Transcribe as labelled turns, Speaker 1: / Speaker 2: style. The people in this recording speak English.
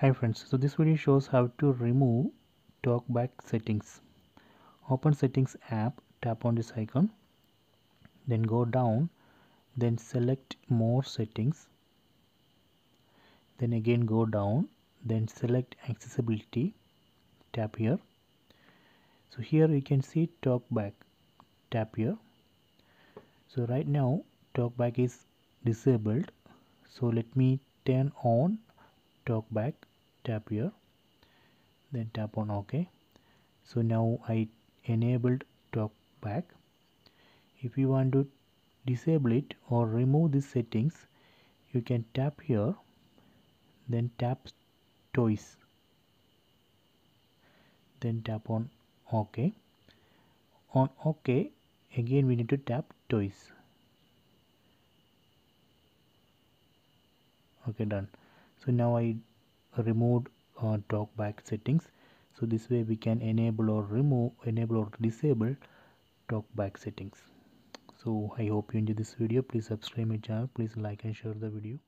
Speaker 1: hi friends so this video shows how to remove talkback settings open settings app tap on this icon then go down then select more settings then again go down then select accessibility tap here so here you can see talkback tap here so right now talkback is disabled so let me turn on Talk back. tap here then tap on ok so now I enabled Talk back. if you want to disable it or remove these settings you can tap here then tap toys then tap on ok on ok again we need to tap toys okay done so now I removed uh, talkback settings so this way we can enable or remove enable or disable talkback settings so I hope you enjoy this video please subscribe my channel please like and share the video